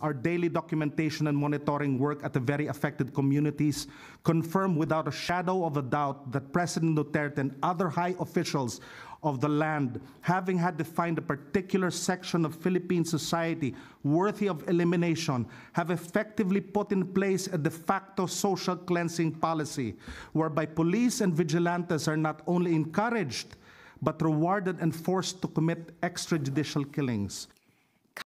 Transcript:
Our daily documentation and monitoring work at the very affected communities confirm without a shadow of a doubt that President Duterte and other high officials of the land, having had defined a particular section of Philippine society worthy of elimination, have effectively put in place a de facto social cleansing policy whereby police and vigilantes are not only encouraged but rewarded and forced to commit extrajudicial killings.